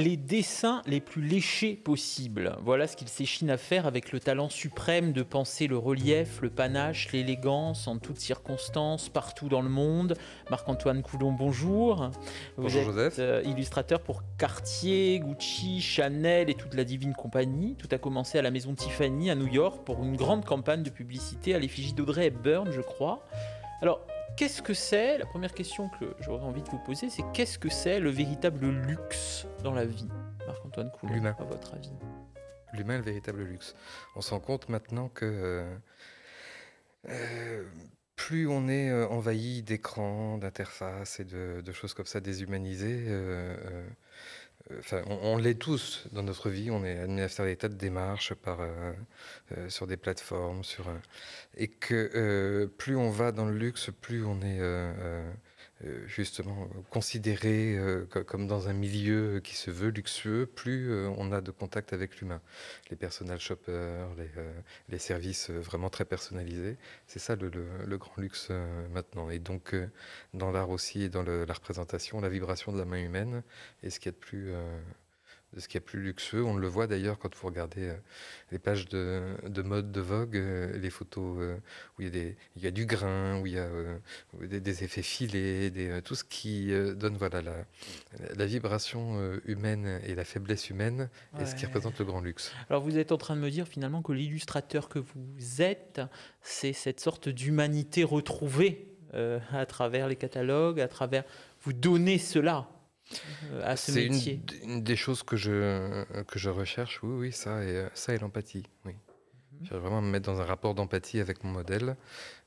les dessins les plus léchés possibles. Voilà ce qu'il s'échine à faire avec le talent suprême de penser le relief, le panache, l'élégance en toutes circonstances, partout dans le monde. Marc-Antoine Coulon, bonjour. bonjour Joseph. Euh, illustrateur pour Cartier, Gucci, Chanel et toute la divine compagnie. Tout a commencé à la maison Tiffany à New York pour une grande campagne de publicité à l'effigie d'Audrey Hepburn, je crois. Alors, qu'est-ce que c'est La première question que j'aurais envie de vous poser, c'est qu'est-ce que c'est le véritable luxe dans la vie Marc-Antoine Coulon, à votre avis. L'humain, le véritable luxe. On se rend compte maintenant que euh, euh, plus on est euh, envahi d'écrans, d'interfaces et de, choses comme ça déshumanisées, on, l'est tous dans notre vie, on est amené à faire des tas de démarches euh, euh, sur des plateformes, et que euh, plus on va dans le luxe, plus on est euh, justement considéré euh, comme dans un milieu qui se veut luxueux, plus euh, on a de contact avec l'humain. Les personnels shoppers, les, services vraiment très personnalisés, c'est ça le, grand luxe maintenant. Et donc dans l'art aussi et dans la représentation, la vibration de la main humaine est ce qu'il y a de plus de ce qui est plus luxueux. On le voit d'ailleurs quand vous regardez euh, les pages de, mode de Vogue, euh, les photos euh, où il y a, il du grain, où il y a des, effets filés, des, tout ce qui donne voilà, la, vibration humaine et la faiblesse humaine et ce qui représente le grand luxe. Alors vous êtes en train de me dire finalement que l'illustrateur que vous êtes, c'est cette sorte d'humanité retrouvée à travers les catalogues, à travers... Vous donnez cela euh, à ce c'est métier C'est une, des choses que je, que je recherche, oui, oui, ça et, euh, ça et l'empathie, oui. Mhm. Je vais vraiment me mettre dans un rapport d'empathie avec mon modèle.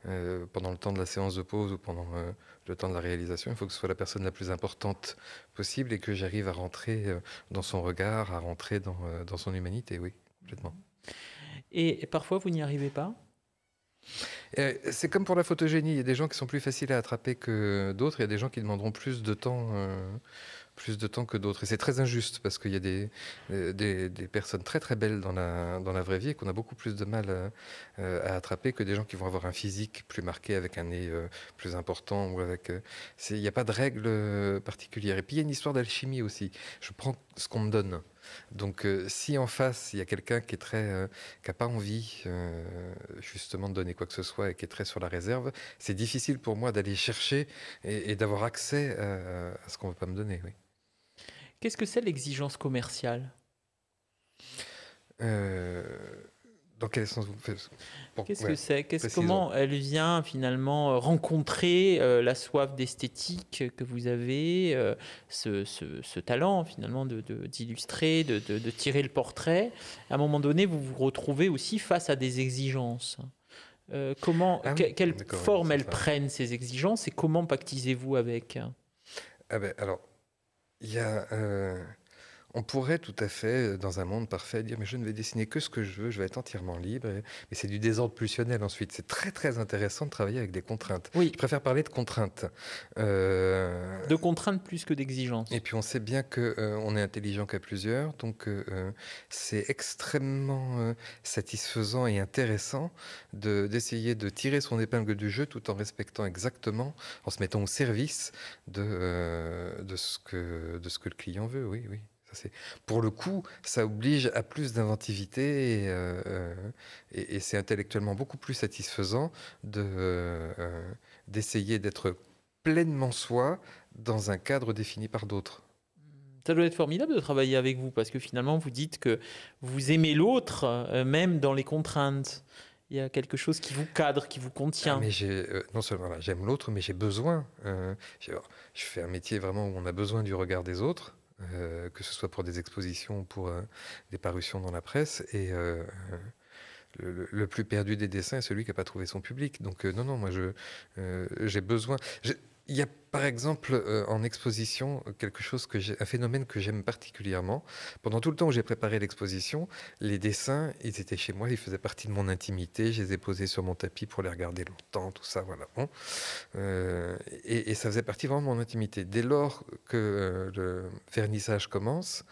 Euh, pendant le temps de la séance de pause ou pendant le temps de la réalisation, il faut que ce soit la personne la plus importante possible et que j'arrive à rentrer dans son regard, à rentrer dans, dans son humanité, oui, complètement. Et parfois, vous n'y arrivez pas euh, c'est comme pour la photogénie, il y a des gens qui sont plus faciles à attraper que d'autres, il y a des gens qui demanderont plus de temps euh, plus de temps que d'autres. Et c'est très injuste parce qu'il y a euh, des, des, personnes très très belles dans la, dans la vraie vie et qu'on a beaucoup plus de mal euh, à, attraper que des gens qui vont avoir un physique plus marqué avec un nez euh, plus important. ou avec. Il n'y a pas de règle particulière. Et puis il y a une histoire d'alchimie aussi. Je prends ce qu'on me donne. Donc si en face, il y a quelqu'un qui est n'a pas envie justement de donner quoi que ce soit et qui est très sur la réserve, c'est difficile pour moi d'aller chercher et, d'avoir accès à, ce qu'on ne veut pas me donner. Oui. Qu'est-ce que c'est l'exigence commerciale euh, Dans quel sens vous faites Qu'est-ce que c'est quest -ce, Comment elle vient finalement euh, rencontrer euh, la soif d'esthétique que vous avez, ce, ce, talent finalement d'illustrer, de, de, de, de, tirer le portrait À un moment donné, vous vous retrouvez aussi face à des exigences. comment, ah quelle forme elles prennent ces exigences et comment pactisez-vous avec ah ben, Alors, il y a on pourrait tout à fait, euh, dans un monde parfait, dire mais je ne vais dessiner que ce que je veux, je vais être entièrement libre. Mais c'est du désordre pulsionnel ensuite. C'est très très intéressant de travailler avec des contraintes. Oui. Je préfère parler de contraintes. Euh, de contraintes plus que d'exigences. Et puis on sait bien que euh, on est intelligent qu'à plusieurs, donc c'est extrêmement satisfaisant et intéressant d'essayer de, tirer son épingle du jeu tout en respectant exactement, en se mettant au service de, de, ce, que, de ce que le client veut. Oui, oui pour le coup, ça oblige à plus d'inventivité et, euh, euh, c'est intellectuellement beaucoup plus satisfaisant euh, d'essayer d'être pleinement soi dans un cadre défini par d'autres. Mmh, ça doit être formidable de travailler avec vous parce que finalement, vous dites que vous aimez l'autre, même dans les contraintes. Il y a quelque chose qui vous cadre, qui vous contient. mais non seulement j'aime l'autre, mais j'ai besoin. je fais un métier vraiment où on a besoin du regard des autres. Euh, que ce soit pour des expositions ou pour euh, des parutions dans la presse. Et euh, le, plus perdu des dessins est celui qui n'a pas trouvé son public. Donc non, non, moi, je j'ai besoin... Il y a par exemple, euh, en exposition, euh, quelque chose que un phénomène que j'aime particulièrement. Pendant tout le temps où j'ai préparé l'exposition, les dessins, ils étaient chez moi, ils faisaient partie de mon intimité. Je les ai posés sur mon tapis pour les regarder longtemps, tout ça, voilà. Euh, et, ça faisait partie vraiment de mon intimité. Dès lors que le vernissage commence,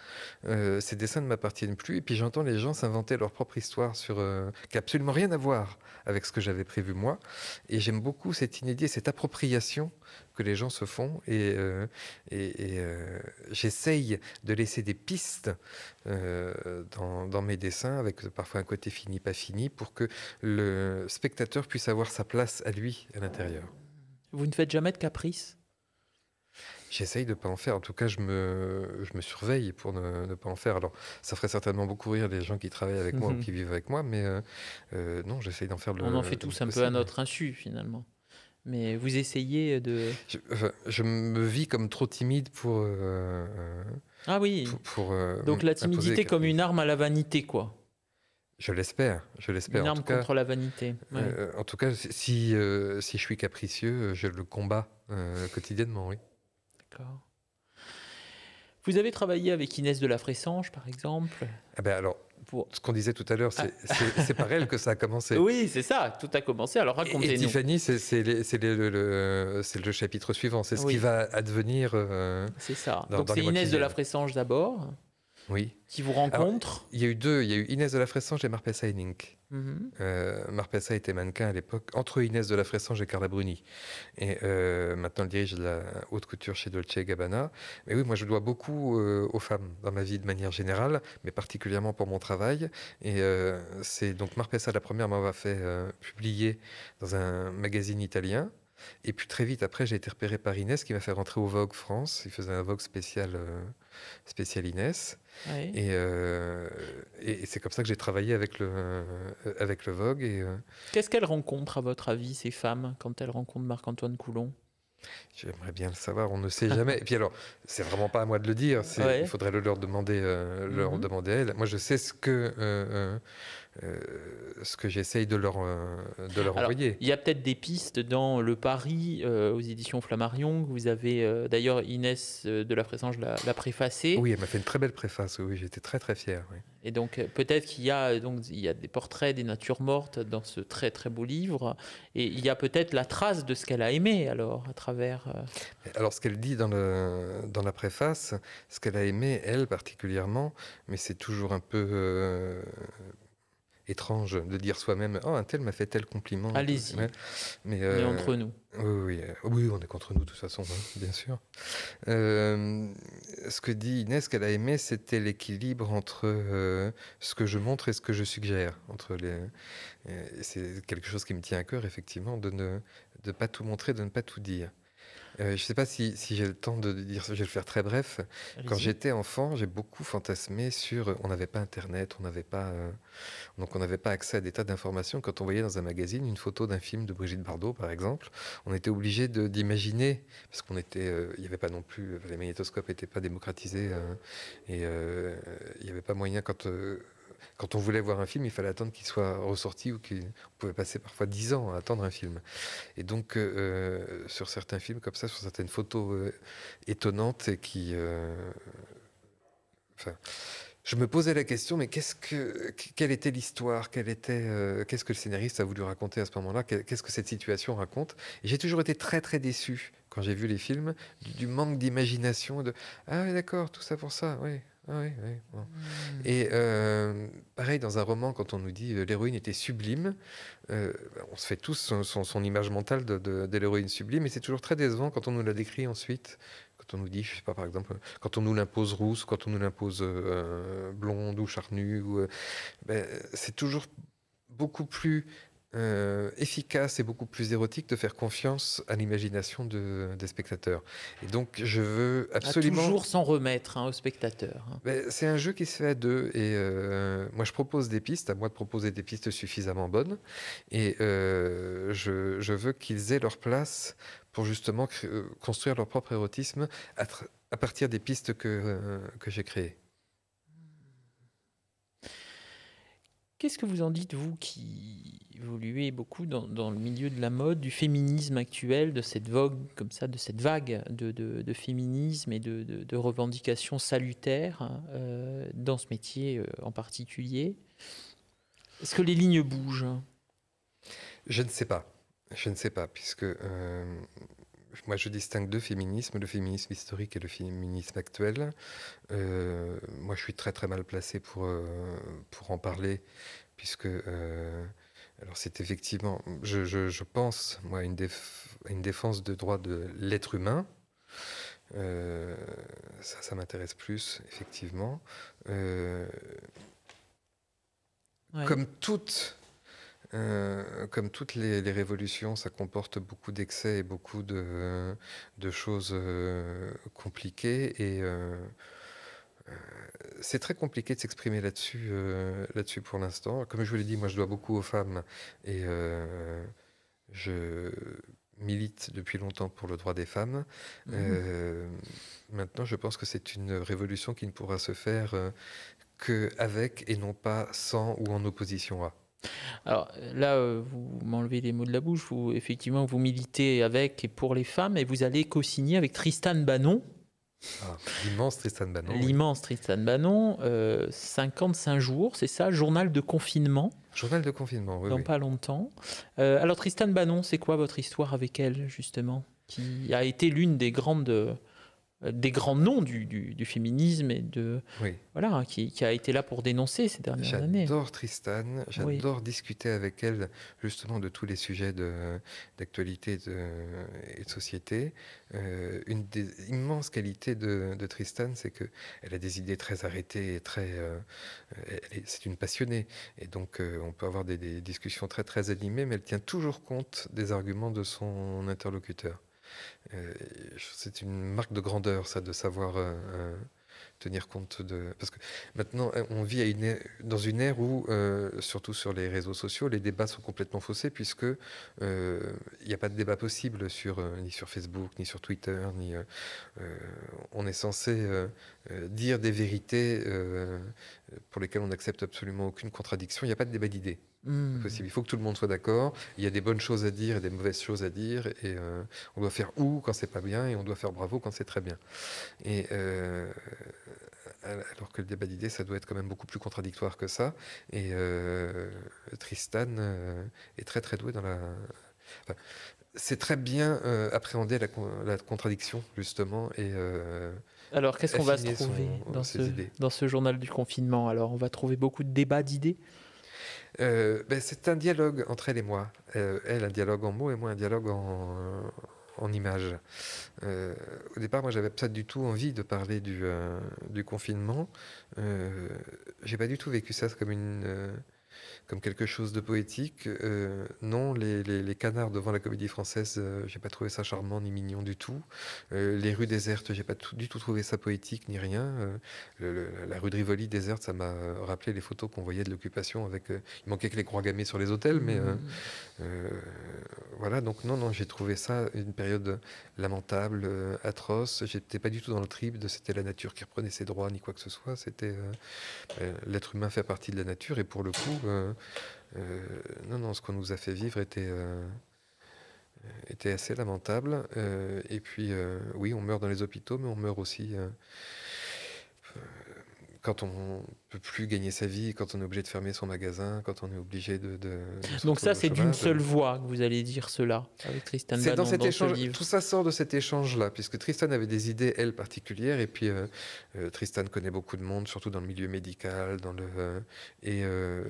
ces dessins ne m'appartiennent plus. Et puis j'entends les gens s'inventer leur propre histoire sur qui n'a absolument rien à voir avec ce que j'avais prévu moi. Et j'aime beaucoup cette inédit, cette appropriation que les gens se font et, euh, et, euh, j'essaye de laisser des pistes euh, dans, dans, mes dessins avec parfois un côté fini, pas fini, pour que le spectateur puisse avoir sa place à lui à l'intérieur. Vous ne faites jamais de caprices J'essaye de ne pas en faire. En tout cas, je me, me surveille pour ne, pas en faire. Alors, ça ferait certainement beaucoup rire les gens qui travaillent avec moi ou mhm. qui vivent avec moi, mais non, j'essaye d'en faire le. On en fait tous un peu à notre insu, finalement mais vous essayez de. Euh, je, me vis comme trop timide pour. Euh, euh, ah oui. Pour, Donc la timidité comme une arme à la vanité, quoi. Je l'espère, je l'espère. Une arme contre la vanité. en tout cas, si, si je suis capricieux, je le combats quotidiennement, oui. D'accord. Vous avez travaillé avec Inès de la Fressange, par exemple eh ben alors, ce qu'on disait tout à l'heure, ah. c'est par elle que ça a commencé. Oui, c'est ça, tout a commencé, alors racontez-nous. Et, Tiffany, c'est le, chapitre suivant, c'est ce qui va advenir. Euh, c'est ça. Donc c'est Inès de la Fressange d'abord, oui. qui vous rencontre. il y a eu deux, il y a eu Inès de la Fressange et Marpessa Henning. Mhm. Euh, Marpessa était mannequin à l'époque, entre Inès de la Fressange et Carla Bruni. Et euh, maintenant, elle dirige la haute couture chez Dolce Gabbana. Mais oui, moi, je dois beaucoup euh, aux femmes dans ma vie de manière générale, mais particulièrement pour mon travail. Et c'est donc Marpessa, la première, m'avoir fait publier dans un magazine italien. Et puis très vite après, j'ai été repéré par Inès qui m'a fait rentrer au Vogue France. Il faisait un Vogue spécial, euh, spécial Inès. Euh, et, et, c'est comme ça que j'ai travaillé avec le, euh, avec le Vogue. Et, Qu'est-ce qu'elles rencontrent, à votre avis, ces femmes, quand elles rencontrent Marc-Antoine Coulon J'aimerais bien le savoir, on ne sait jamais. Et puis alors, c'est vraiment pas à moi de le dire, il faudrait le leur demander, leur mhm. demander à Moi, je sais ce que euh, ce que j'essaye de leur, euh, de leur envoyer. Il y a peut-être des pistes dans le Paris euh, aux éditions Flammarion. Vous avez d'ailleurs Inès de la Fressange l'a, la préfacée. Oui, elle m'a fait une très belle préface. Oui, j'étais très très fier. Et donc peut-être qu'il y a donc il y a des portraits des natures mortes dans ce très très beau livre. Et il y a peut-être la trace de ce qu'elle a aimé alors à travers. Alors ce qu'elle dit dans le dans la préface, ce qu'elle a aimé elle particulièrement, mais c'est toujours un peu étrange de dire soi-même Oh, un tel m'a fait tel compliment. Allez-y. Mais, euh, entre nous. Oui, euh, oui, on est contre nous de toute façon, hein, bien sûr. Euh, ce que dit Inès, qu'elle a aimé, c'était l'équilibre entre ce que je montre et ce que je suggère. Entre les, c'est quelque chose qui me tient à cœur, effectivement, de ne de pas tout montrer, de ne pas tout dire. Euh, je ne sais pas si, j'ai le temps de dire, ça, je vais le faire très bref. Quand j'étais enfant, j'ai beaucoup fantasmé sur. Euh, on n'avait pas Internet, on n'avait pas. Euh, donc on n'avait pas accès à des tas d'informations. Quand on voyait dans un magazine une photo d'un film de Brigitte Bardot, par exemple, on était obligé d'imaginer, parce qu'on était. Il n'y avait pas non plus. Les magnétoscopes n'étaient pas démocratisés. Hein, et il n'y avait pas moyen, quand quand on voulait voir un film, il fallait attendre qu'il soit ressorti ou qu'on pouvait passer parfois dix ans à attendre un film. Et donc, euh, euh, sur certains films comme ça, sur certaines photos euh, étonnantes et qui. enfin. Je me posais la question, mais qu'est-ce que, quelle était l'histoire, quelle était, qu'est-ce que le scénariste a voulu raconter à ce moment-là, qu'est-ce que cette situation raconte et J'ai toujours été très très déçu quand j'ai vu les films du manque d'imagination de ah d'accord tout ça pour ça, oui et euh, pareil, dans un roman, quand on nous dit euh, l'héroïne était sublime, euh, on se fait tous son, image mentale de, l'héroïne sublime, et c'est toujours très décevant quand on nous la décrit ensuite. Quand on nous dit, je sais pas, par exemple, quand on nous l'impose rousse, quand on nous l'impose blonde ou charnue, ou, ben, c'est toujours beaucoup plus euh, efficace et beaucoup plus érotique de faire confiance à l'imagination des spectateurs. Et donc, je veux absolument. toujours s'en remettre hein, aux spectateurs. Hein. Ben, c'est un jeu qui se fait à deux. Et euh, moi, je propose des pistes. À moi de proposer des pistes suffisamment bonnes. Et euh, je, veux qu'ils aient leur place pour justement construire leur propre érotisme à, partir des pistes que, que j'ai créées. Qu'est-ce que vous en dites, vous qui évolué beaucoup dans, le milieu de la mode, du féminisme actuel, de cette vogue comme ça, de cette vague de, de, féminisme et de, de revendications salutaires euh, dans ce métier euh, en particulier. Est-ce que les lignes bougent Je ne sais pas. Je ne sais pas, puisque euh, moi je distingue deux féminismes, le féminisme historique et le féminisme actuel. moi je suis très très mal placé pour, pour en parler, puisque alors c'est effectivement, je, pense, moi, une une défense de droit de l'être humain. Euh, ça, ça m'intéresse plus, effectivement. Euh, comme toutes, euh, comme toutes les, révolutions, ça comporte beaucoup d'excès et beaucoup de, de choses compliquées. Et c'est très compliqué de s'exprimer là-dessus euh, là pour l'instant. Comme je vous l'ai dit, moi je dois beaucoup aux femmes et euh, je milite depuis longtemps pour le droit des femmes. Mhm. Euh, maintenant, je pense que c'est une révolution qui ne pourra se faire qu'avec et non pas sans ou en opposition à. Alors là, vous m'enlevez les mots de la bouche. Vous, effectivement, vous militez avec et pour les femmes et vous allez co-signer avec Tristan Bannon, ah, l'immense Tristan Bannon. L'immense Tristan Bannon, 55 euh, jours, c'est ça, journal de confinement. Journal de confinement, oui. Dans pas longtemps. Euh, alors Tristan Bannon, c'est quoi votre histoire avec elle, justement Qui a été l'une des grandes euh, euh, des grands noms du, féminisme et de voilà hein, qui, a été là pour dénoncer ces dernières années. J'adore Tristan, j'adore discuter avec elle justement de tous les sujets d'actualité et de société. Euh, une des immenses qualités de, de Tristan, c'est que elle a des idées très arrêtées et très. Euh, c'est une passionnée et donc on peut avoir des, des discussions très très animées, mais elle tient toujours compte des arguments de son interlocuteur. Euh, c'est une marque de grandeur, ça, de savoir euh, euh, tenir compte de... Parce que maintenant, on vit dans une ère où, surtout sur les réseaux sociaux, les débats sont complètement faussés, puisque il n'y a pas de débat possible sur, ni sur Facebook, ni sur Twitter, ni... on est censé dire des vérités pour lesquelles on n'accepte absolument aucune contradiction. Il n'y a pas de débat d'idées. Hmm. Possible. Il faut que tout le monde soit d'accord. Il y a des bonnes choses à dire et des mauvaises choses à dire. Et euh, on doit faire ou quand c'est pas bien et on doit faire bravo quand c'est très bien. Et euh, euh, alors que le débat d'idées, ça doit être quand même beaucoup plus contradictoire que ça. Et Tristan est très très doué dans la. c'est très bien appréhender la, contradiction justement et. alors, qu'est-ce qu'on va trouver dans, ce, dans ce journal du confinement Alors, on va trouver beaucoup de débats d'idées. Euh, ben, c'est un dialogue entre elle et moi. Euh, elle, un dialogue en mots et moi, un dialogue en, images. Euh, au départ, moi, j'avais pas du tout envie de parler du, du confinement. J'ai pas du tout vécu ça comme une comme quelque chose de poétique. Euh, non, les, les, les, canards devant la comédie française, euh, j'ai pas trouvé ça charmant ni mignon du tout. Euh, les rues désertes, j'ai pas du tout trouvé ça poétique ni rien. la rue de Rivoli déserte, ça m'a rappelé les photos qu'on voyait de l'occupation avec. il manquait que les croix gammées sur les hôtels, mais mmh. voilà. Donc non, non, j'ai trouvé ça une période lamentable, atroce. J'étais pas du tout dans le trip de c'était la nature qui reprenait ses droits ni quoi que ce soit. C'était l'être humain fait partie de la nature et pour le coup euh, euh, non, non, ce qu'on nous a fait vivre était, euh, était assez lamentable. et puis, oui, on meurt dans les hôpitaux, mais on meurt aussi quand on peut plus gagner sa vie, quand on est obligé de fermer son magasin, quand on est obligé de. Donc ça, c'est d'une seule voix que vous allez dire cela avec Tristan. C'est dans cet échange. tout ça sort de cet échange-là, puisque Tristan avait des idées elle particulières, et puis euh, euh, Tristan connaît beaucoup de monde, surtout dans le milieu médical, dans le euh, et euh,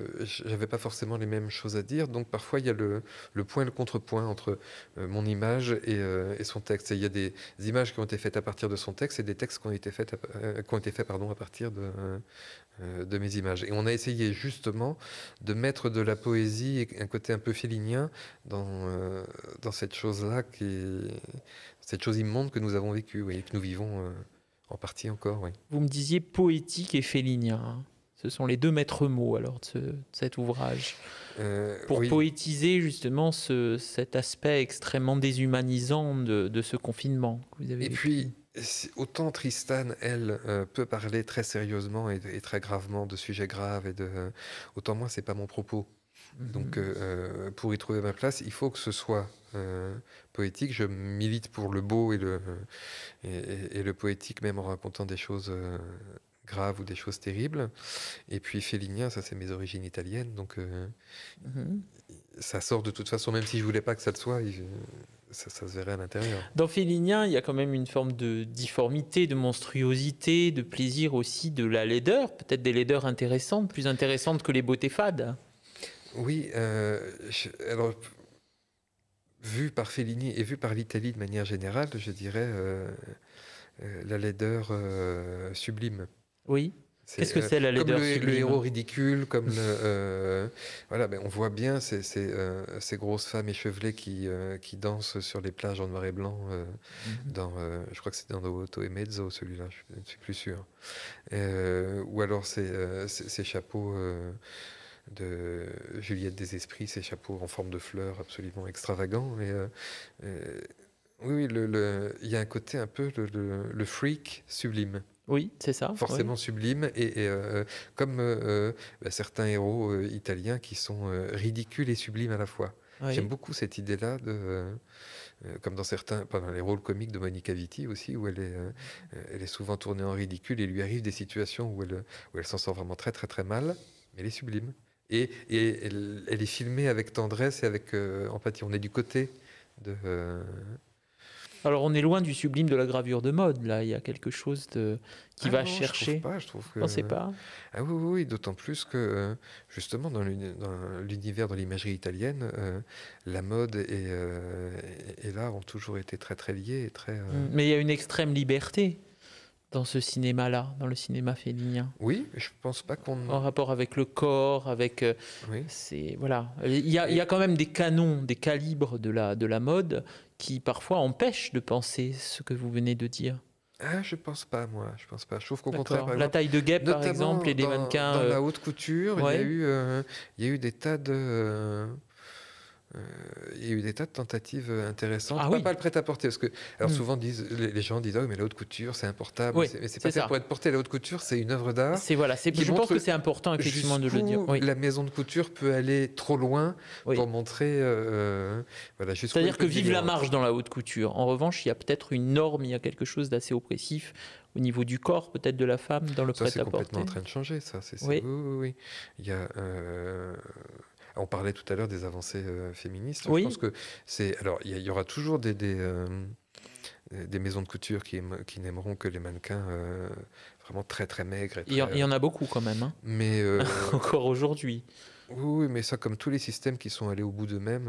j'avais pas forcément les mêmes choses à dire. Donc parfois il y a le, le point et le contrepoint entre mon image et, et son texte. il y a des images qui ont été faites à partir de son texte et des textes qui ont été faits qui ont été faits pardon à partir de euh, euh, de mes images. Et on a essayé justement de mettre de la poésie et un côté un peu félinien dans, euh, dans cette chose-là, cette chose immonde que nous avons vécue et que nous vivons en partie encore. Vous me disiez poétique et félinien. Hein. Ce sont les deux maîtres mots alors de, cet ouvrage. Pour poétiser justement cet aspect extrêmement déshumanisant de, ce confinement que vous avez. Et vécu. puis autant Tristan, elle, euh, peut parler très sérieusement et, très gravement de sujets graves, et de, euh, autant moi, c'est pas mon propos. Mhm. Donc, euh, pour y trouver ma place, il faut que ce soit poétique. Je milite pour le beau et le, et, le poétique, même en racontant des choses graves ou des choses terribles. Et puis Félinien, ça c'est mes origines italiennes, donc mhm. ça sort de toute façon, même si je voulais pas que ça le soit ça, se verrait à l'intérieur. Dans Félinien, il y a quand même une forme de difformité, de monstruosité, de plaisir aussi, de la laideur, peut-être des laideurs intéressantes, plus intéressantes que les beautés fades. Oui, euh, alors vu par Fellini et vu par l'Italie de manière générale, je dirais euh, euh, la laideur sublime. Oui. Qu'est-ce que c'est la laideur comme le, héros ridicule, comme le, euh, voilà, ben on voit bien ces, ces, euh, grosses femmes échevelées qui, euh, qui dansent sur les plages en noir et blanc. Mhm. dans, je crois que c'est dans auto et Mezzo, celui-là, je ne suis plus sûr. ou alors ces, ces, chapeaux de Juliette des Esprits, ces chapeaux en forme de fleurs absolument extravagants. Et, oui, il le, y a un côté un peu le, freak sublime. Oui, c'est ça. Forcément sublime, et, euh, euh, comme euh, bah, certains héros italiens qui sont ridicules et sublimes à la fois. J'aime beaucoup cette idée-là, de, comme dans certains, pendant les rôles comiques de Monica Vitti aussi, où elle est, elle est souvent tournée en ridicule et lui arrive des situations où elle, où elle s'en sort vraiment très très très mal, mais elle est sublime. Et, et elle, est filmée avec tendresse et avec empathie. On est du côté de alors on est loin du sublime de la gravure de mode, là, il y a quelque chose de... qui ah va chercher. Je trouve pas, je trouve que... pas. Ah oui, oui, d'autant plus que euh, justement dans l'univers de l'imagerie italienne, euh, la mode euh, et, l'art ont toujours été très très liés. Et très, Mais il y a une extrême liberté dans ce cinéma-là, dans le cinéma féminin. Oui, je ne pense pas qu'on. En rapport avec le corps, avec. voilà. Il y, a, quand même des canons, des calibres de la de la mode qui parfois empêche de penser ce que vous venez de dire ah, je pense pas, moi. Je pense pas. Je trouve qu'au contraire. Par la taille de guêpe, par exemple, et des mannequins. Dans euh, la haute couture, il, y a eu, euh, il y a eu des tas de. Euh, euh, il y a eu des tas de tentatives euh, intéressantes. Ah, pas, pas, le prêt-à-porter, parce que alors mm. souvent disent, les, gens disent oh, mais la haute couture c'est importable, oui, mais c'est pas ça pour être porté. La haute couture c'est une œuvre d'art. C'est voilà, c'est, je pense que c'est important effectivement de le dire. La maison de couture peut aller trop loin pour montrer euh, hein, voilà, C'est-à-dire que vive la marge dans la haute couture. En revanche, il y a peut-être une norme, il y a quelque chose d'assez oppressif au niveau du corps peut-être de la femme dans le prêt-à-porter. C'est complètement en train de changer, ça. C'est, oui. oui, oui, Il y a, on parlait tout à l'heure des avancées euh, féministes. Je pense que c'est. Alors, il y, aura toujours des. Euh, des, maisons de couture qui, n'aimeront que les mannequins euh, vraiment très très maigres. Il y, en a beaucoup quand même. Hein. Mais encore aujourd'hui. Oui, mais ça, comme tous les systèmes qui sont allés au bout d'eux-mêmes,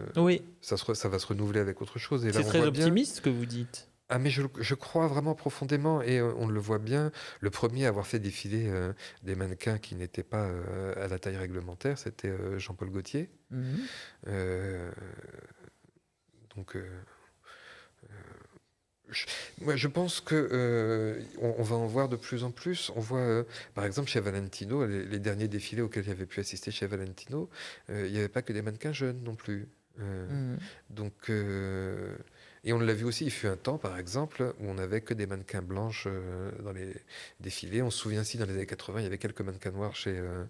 mhm. ça, ça va se renouveler avec autre chose. c'est très optimiste ce que vous dites. Ah mais je, je, crois vraiment profondément et euh, on le voit bien. Le premier à avoir fait défiler euh, des mannequins qui n'étaient pas euh, à la taille réglementaire, c'était Jean-Paul Gaultier. Mhm. donc je, moi, je pense que on, va en voir de plus en plus. On voit, par exemple, chez Valentino, les, derniers défilés auxquels j'avais pu assister chez Valentino, il n'y avait pas que des mannequins jeunes non plus. Mhm. Donc et on l'a vu aussi, il fut un temps, par exemple, où on n'avait que des mannequins blanches euh, dans les défilés. On se souvient si dans les années 80, il y avait quelques mannequins noirs chez, euh,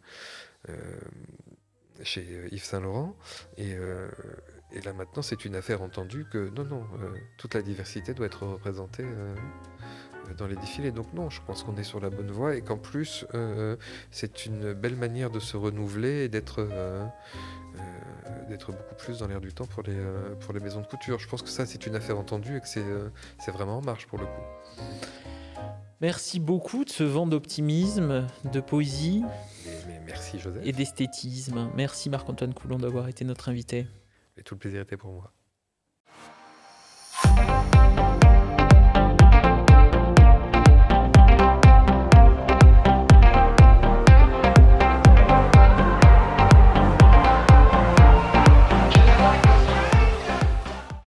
euh, Yves Saint-Laurent. Et, là, maintenant, c'est une affaire entendue que non, non, toute la diversité doit être représentée dans les défilés. Donc non, je pense qu'on est sur la bonne voie et qu'en plus, c'est une belle manière de se renouveler et d'être d'être beaucoup plus dans l'air du temps pour les, euh, pour les maisons de couture. Je pense que ça, c'est une affaire entendue et que c'est euh, vraiment en marche pour le coup. Merci beaucoup de ce vent d'optimisme, de poésie. merci Joseph. Et d'esthétisme. Merci Marc-Antoine Coulon d'avoir été notre invité. Et tout le plaisir était pour moi.